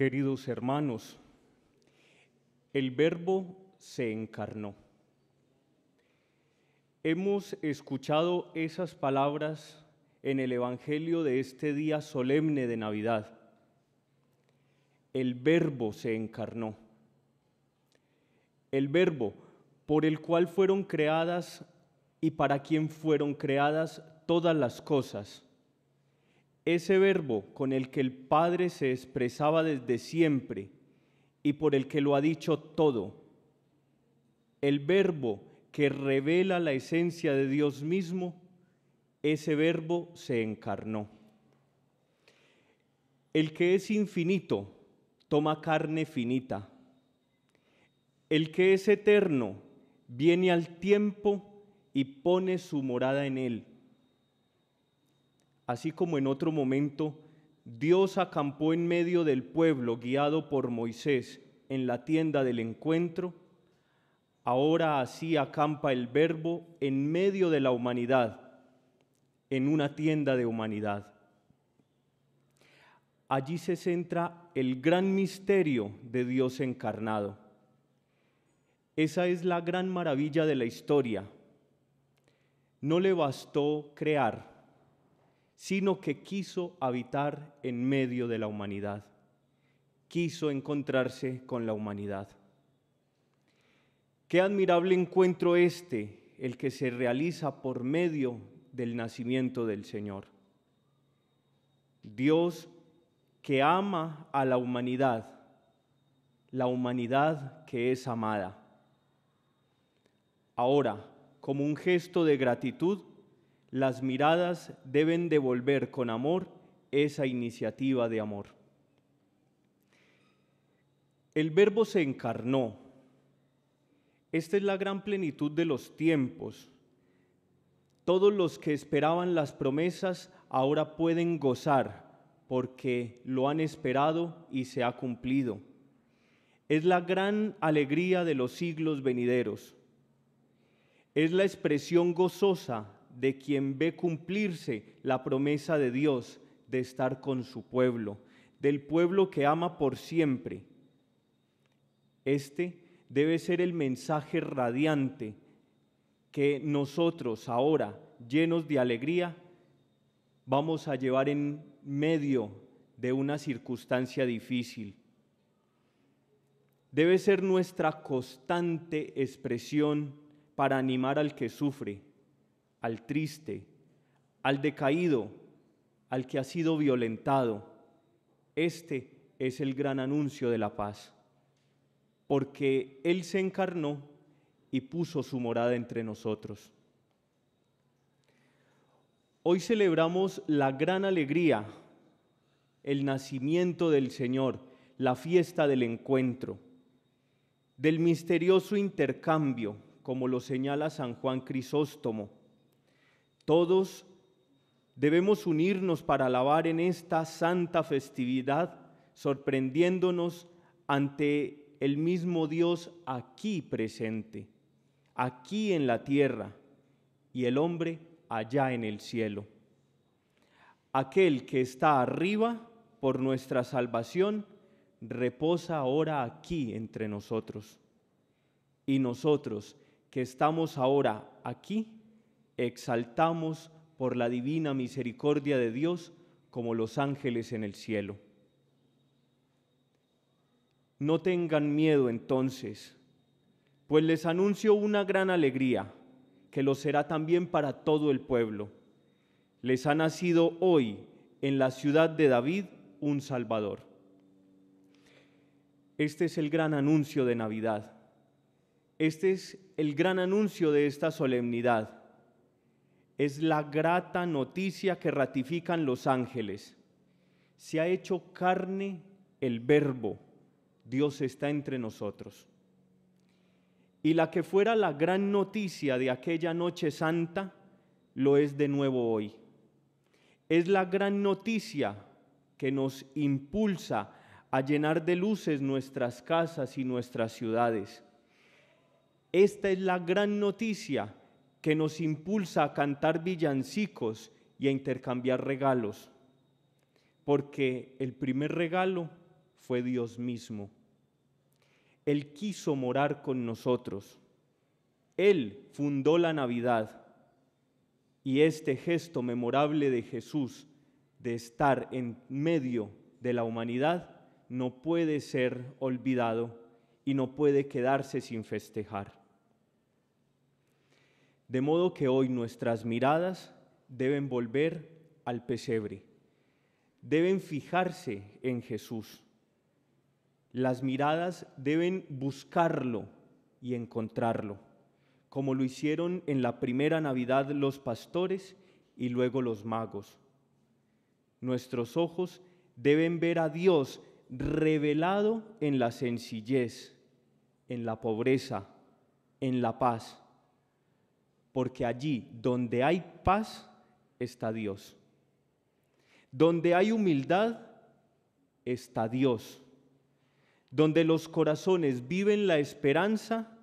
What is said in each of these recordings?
Queridos hermanos, el verbo se encarnó. Hemos escuchado esas palabras en el Evangelio de este día solemne de Navidad. El verbo se encarnó. El verbo por el cual fueron creadas y para quien fueron creadas todas las cosas ese verbo con el que el Padre se expresaba desde siempre y por el que lo ha dicho todo. El verbo que revela la esencia de Dios mismo, ese verbo se encarnó. El que es infinito toma carne finita. El que es eterno viene al tiempo y pone su morada en él. Así como en otro momento, Dios acampó en medio del pueblo guiado por Moisés en la tienda del encuentro, ahora así acampa el verbo en medio de la humanidad, en una tienda de humanidad. Allí se centra el gran misterio de Dios encarnado. Esa es la gran maravilla de la historia. No le bastó crear, sino que quiso habitar en medio de la humanidad, quiso encontrarse con la humanidad. Qué admirable encuentro este, el que se realiza por medio del nacimiento del Señor. Dios que ama a la humanidad, la humanidad que es amada. Ahora, como un gesto de gratitud, las miradas deben devolver con amor esa iniciativa de amor. El verbo se encarnó. Esta es la gran plenitud de los tiempos. Todos los que esperaban las promesas ahora pueden gozar porque lo han esperado y se ha cumplido. Es la gran alegría de los siglos venideros. Es la expresión gozosa de quien ve cumplirse la promesa de Dios de estar con su pueblo, del pueblo que ama por siempre. Este debe ser el mensaje radiante que nosotros ahora, llenos de alegría, vamos a llevar en medio de una circunstancia difícil. Debe ser nuestra constante expresión para animar al que sufre, al triste, al decaído, al que ha sido violentado. Este es el gran anuncio de la paz, porque Él se encarnó y puso su morada entre nosotros. Hoy celebramos la gran alegría, el nacimiento del Señor, la fiesta del encuentro, del misterioso intercambio, como lo señala San Juan Crisóstomo todos debemos unirnos para alabar en esta santa festividad, sorprendiéndonos ante el mismo Dios aquí presente, aquí en la tierra y el hombre allá en el cielo. Aquel que está arriba por nuestra salvación reposa ahora aquí entre nosotros. Y nosotros que estamos ahora aquí, exaltamos por la divina misericordia de Dios como los ángeles en el cielo. No tengan miedo entonces, pues les anuncio una gran alegría, que lo será también para todo el pueblo. Les ha nacido hoy en la ciudad de David un Salvador. Este es el gran anuncio de Navidad. Este es el gran anuncio de esta solemnidad es la grata noticia que ratifican los ángeles. Se ha hecho carne el verbo, Dios está entre nosotros. Y la que fuera la gran noticia de aquella noche santa, lo es de nuevo hoy. Es la gran noticia que nos impulsa a llenar de luces nuestras casas y nuestras ciudades. Esta es la gran noticia que nos impulsa a cantar villancicos y a intercambiar regalos, porque el primer regalo fue Dios mismo. Él quiso morar con nosotros. Él fundó la Navidad y este gesto memorable de Jesús de estar en medio de la humanidad no puede ser olvidado y no puede quedarse sin festejar. De modo que hoy nuestras miradas deben volver al pesebre, deben fijarse en Jesús. Las miradas deben buscarlo y encontrarlo, como lo hicieron en la primera Navidad los pastores y luego los magos. Nuestros ojos deben ver a Dios revelado en la sencillez, en la pobreza, en la paz porque allí donde hay paz está Dios. Donde hay humildad está Dios. Donde los corazones viven la esperanza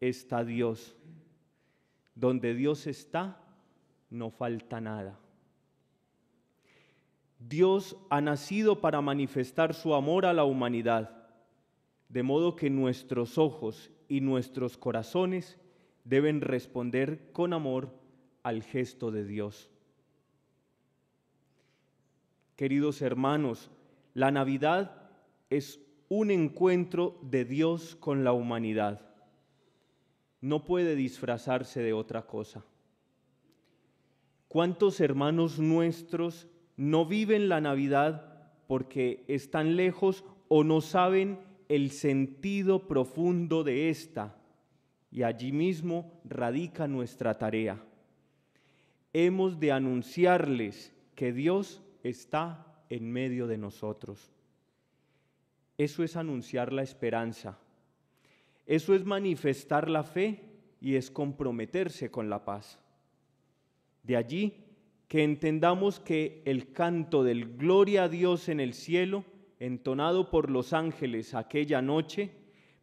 está Dios. Donde Dios está, no falta nada. Dios ha nacido para manifestar su amor a la humanidad, de modo que nuestros ojos y nuestros corazones deben responder con amor al gesto de Dios. Queridos hermanos, la Navidad es un encuentro de Dios con la humanidad. No puede disfrazarse de otra cosa. ¿Cuántos hermanos nuestros no viven la Navidad porque están lejos o no saben el sentido profundo de esta? y allí mismo radica nuestra tarea. Hemos de anunciarles que Dios está en medio de nosotros. Eso es anunciar la esperanza. Eso es manifestar la fe y es comprometerse con la paz. De allí que entendamos que el canto del Gloria a Dios en el cielo, entonado por los ángeles aquella noche,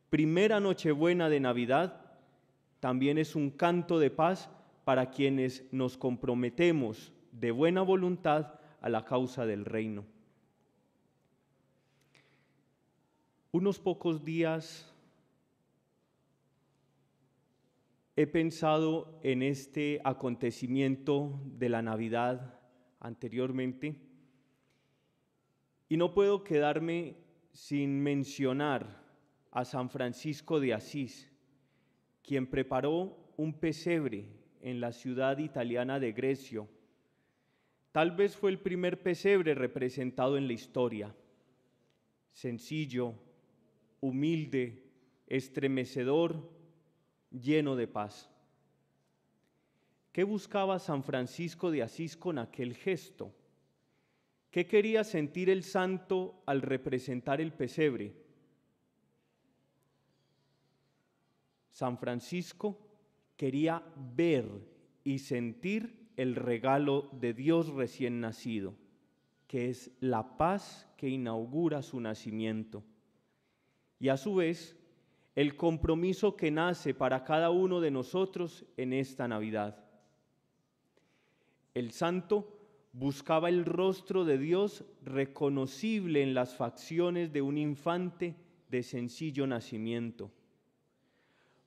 primera nochebuena de Navidad, también es un canto de paz para quienes nos comprometemos de buena voluntad a la causa del reino. Unos pocos días he pensado en este acontecimiento de la Navidad anteriormente y no puedo quedarme sin mencionar a San Francisco de Asís quien preparó un pesebre en la ciudad italiana de Grecio. Tal vez fue el primer pesebre representado en la historia. Sencillo, humilde, estremecedor, lleno de paz. ¿Qué buscaba San Francisco de Asís con aquel gesto? ¿Qué quería sentir el santo al representar el pesebre? San Francisco quería ver y sentir el regalo de Dios recién nacido, que es la paz que inaugura su nacimiento. Y a su vez, el compromiso que nace para cada uno de nosotros en esta Navidad. El santo buscaba el rostro de Dios reconocible en las facciones de un infante de sencillo nacimiento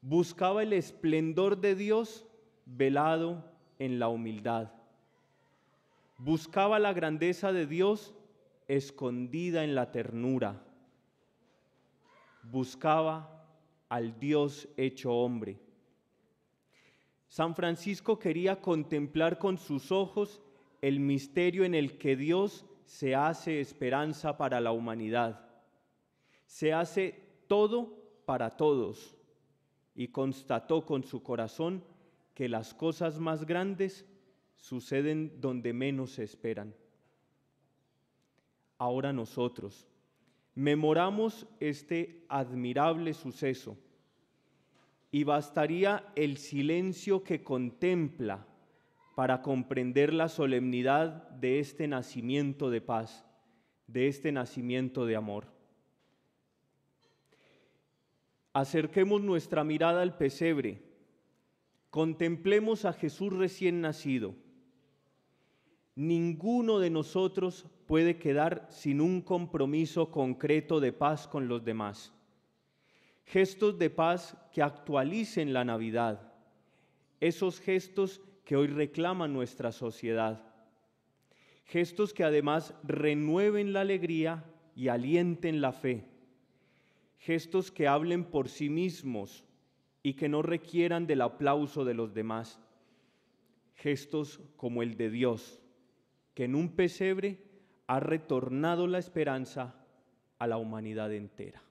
buscaba el esplendor de Dios velado en la humildad. Buscaba la grandeza de Dios escondida en la ternura. Buscaba al Dios hecho hombre. San Francisco quería contemplar con sus ojos el misterio en el que Dios se hace esperanza para la humanidad. Se hace todo para todos y constató con su corazón que las cosas más grandes suceden donde menos se esperan. Ahora nosotros memoramos este admirable suceso y bastaría el silencio que contempla para comprender la solemnidad de este nacimiento de paz, de este nacimiento de amor. Acerquemos nuestra mirada al pesebre, contemplemos a Jesús recién nacido. Ninguno de nosotros puede quedar sin un compromiso concreto de paz con los demás. Gestos de paz que actualicen la Navidad, esos gestos que hoy reclama nuestra sociedad. Gestos que además renueven la alegría y alienten la fe gestos que hablen por sí mismos y que no requieran del aplauso de los demás. Gestos como el de Dios, que en un pesebre ha retornado la esperanza a la humanidad entera.